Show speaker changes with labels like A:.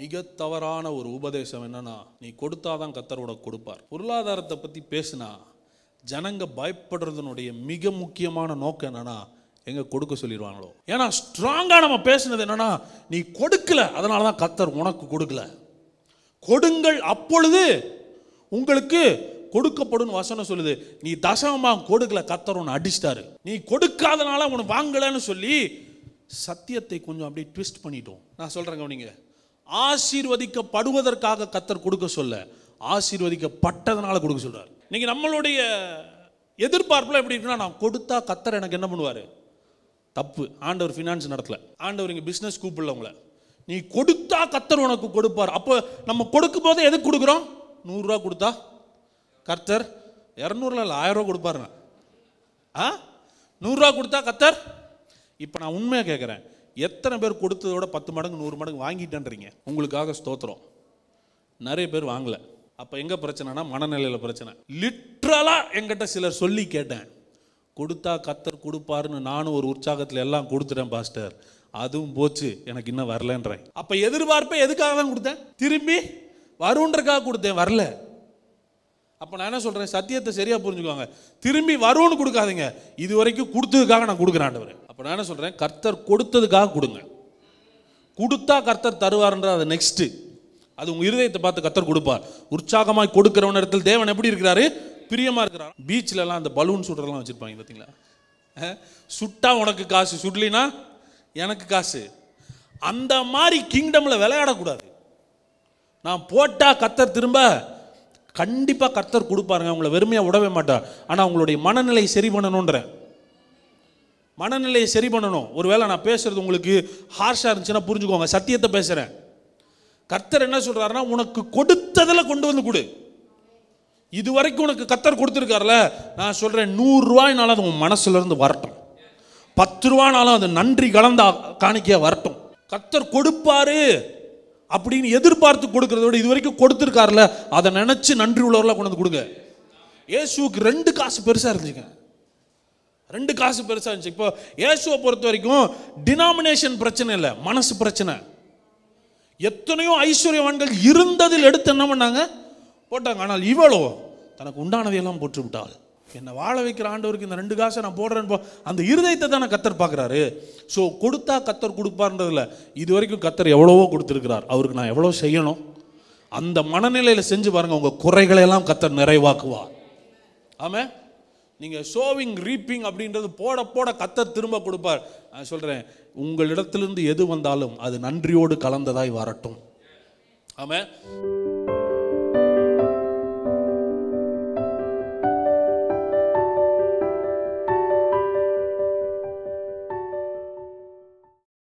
A: மிக தவறான ஒரு உபதேசம் என்னன்னா நீ கொடுத்தாதான் கத்தரோட கொடுப்பார் பொருளாதாரத்தை பற்றி பேசுனா ஜனங்க பயப்படுறதுனுடைய மிக முக்கியமான நோக்கம் என்னன்னா எங்க கொடுக்க சொல்லிடுவாங்களோ ஏன்னா ஸ்ட்ராங்காக நம்ம பேசுனது என்னன்னா நீ கொடுக்கல அதனால தான் கத்தர் உனக்கு கொடுக்கல கொடுங்கள் அப்பொழுது உங்களுக்கு கொடுக்கப்படும் வசனம் சொல்லுது நீ தசமமாக கொடுக்கல கத்தர் உன் அடிச்சிட்டாரு நீ கொடுக்காதனால உன்னை வாங்கலன்னு சொல்லி சத்தியத்தை கொஞ்சம் அப்படியே ட்விஸ்ட் பண்ணிட்டோம் நான் சொல்றேங்க நீங்கள் ஆசீர்வதிக்கப்படுவதற்காக கத்தர் கொடுக்க சொல்ல ஆசீர்வதிக்கப்பட்டதுனால கொடுக்க சொல்றார் இன்றைக்கி நம்மளுடைய எதிர்பார்ப்பில் எப்படி இருக்குன்னா நான் கொடுத்தா கத்தர் எனக்கு என்ன பண்ணுவார் தப்பு ஆண்டவர் ஃபினான்ஸ் நடத்தல ஆண்டவர் இங்கே பிஸ்னஸ் கூப்பிடல உங்களை நீ கொடுத்தா கத்தர் உனக்கு கொடுப்பார் அப்போ நம்ம கொடுக்கும் போதே எதுக்கு கொடுக்குறோம் நூறுரூவா கொடுத்தா கர்த்தர் இரநூறுல இல்லை ஆயிரம் ரூபா கொடுப்பாருண்ணா ஆ நூறுரூவா கொடுத்தா கத்தர் இப்போ நான் உண்மையாக கேட்குறேன் எத்தனை பேர் கொடுத்ததோட பத்து மடங்கு நூறு மடங்கு வாங்கிட்டேன்றீங்க உங்களுக்காக ஸ்தோத்திரம் நிறைய பேர் வாங்கலை அப்போ எங்கே பிரச்சனைனா மனநிலையில் பிரச்சனை லிட்ரலாக எங்கிட்ட சிலர் சொல்லி கேட்டேன் கொடுத்தா கத்தர் கொடுப்பாருன்னு நானும் ஒரு உற்சாகத்தில் எல்லாம் கொடுத்துட்டேன் பாஸ்டர் அதுவும் போச்சு எனக்கு இன்னும் வரலன்றேன் அப்போ எதிர்பார்ப்பை எதுக்காக தான் கொடுத்தேன் திரும்பி வருன்றக்காக கொடுத்தேன் வரல அப்போ நான் என்ன சொல்கிறேன் சத்தியத்தை சரியாக புரிஞ்சுக்குவாங்க திரும்பி வரும்னு கொடுக்காதீங்க இது வரைக்கும் கொடுத்ததுக்காக நான் கொடுக்குறேன் ஆண்டவர் இப்போ நான் என்ன சொல்கிறேன் கர்த்தர் கொடுத்ததுக்காக கொடுங்க கொடுத்தா கர்த்தர் தருவார்ன்ற அது நெக்ஸ்ட்டு அது உங்கள் இருதயத்தை பார்த்து கத்தர் கொடுப்பார் உற்சாகமாக கொடுக்குறவன இடத்துல தேவன் எப்படி இருக்கிறாரு பிரியமாக இருக்கிறார் பீச்சிலலாம் அந்த பலூன் சுடுறலாம் வச்சுருப்பாங்க பார்த்தீங்களா சுட்டா உனக்கு காசு சுடலினா எனக்கு காசு அந்த மாதிரி கிங்டமில் விளையாடக்கூடாது நான் போட்டால் கத்தர் திரும்ப கண்டிப்பாக கர்த்தர் கொடுப்பாருங்க அவங்கள வெறுமையாக விடவே மாட்டார் ஆனால் அவங்களுடைய மனநிலை சரி பண்ணணுன்றேன் மனநிலையை சரி பண்ணணும் ஒருவேளை நான் பேசுகிறது உங்களுக்கு ஹார்ஷாக இருந்துச்சுன்னா புரிஞ்சுக்கோங்க சத்தியத்தை பேசுகிறேன் கர்த்தர் என்ன சொல்கிறாருன்னா உனக்கு கொடுத்ததில் கொண்டு வந்து கொடு இது வரைக்கும் உனக்கு கத்தர் கொடுத்துருக்காருல நான் சொல்கிறேன் நூறுரூவாயினாலும் அது உன் மனசுலேருந்து வரட்டும் பத்து ரூபானாலும் அது நன்றி கலந்த காணிக்கைய வரட்டும் கத்தர் கொடுப்பாரு அப்படின்னு எதிர்பார்த்து கொடுக்கறத விட இது வரைக்கும் கொடுத்துருக்காருல அதை நினச்சி நன்றி உள்ளவர்களாக கொண்டு வந்து கொடுங்க இயேசுக்கு ரெண்டு காசு பெருசாக இருந்துச்சுங்க ரெண்டு காசு பெருசாக இருந்துச்சு இப்போ இயேசுவை பொறுத்த வரைக்கும் டினாமினேஷன் பிரச்சனை இல்லை மனசு பிரச்சனை எத்தனையோ ஐஸ்வர்யவான்கள் இருந்ததில் எடுத்து என்ன பண்ணாங்க போட்டாங்க ஆனால் இவ்வளோ தனக்கு உண்டானதையெல்லாம் போட்டு விட்டாள் என்னை வாழ வைக்கிற ஆண்டவருக்கு இந்த ரெண்டு காசை நான் போடுறேன்னு அந்த இருதயத்தை தானே கத்தர் பார்க்குறாரு ஸோ கொடுத்தா கத்தர் கொடுப்பார்ன்றதில்ல இது வரைக்கும் கத்தர் எவ்வளவோ கொடுத்துருக்கிறார் அவருக்கு நான் எவ்வளோ செய்யணும் அந்த மனநிலையில் செஞ்சு பாருங்கள் உங்கள் குறைகளையெல்லாம் கத்தர் நிறைவாக்குவார் ஆமாம் நீங்கள் ஷோவிங் ரீப்பிங் அப்படின்றது போட போட கத்த திரும்ப கொடுப்பார் நான் சொல்கிறேன் உங்களிடத்திலிருந்து எது வந்தாலும் அது நன்றியோடு கலந்ததாய் வரட்டும் ஆமாம்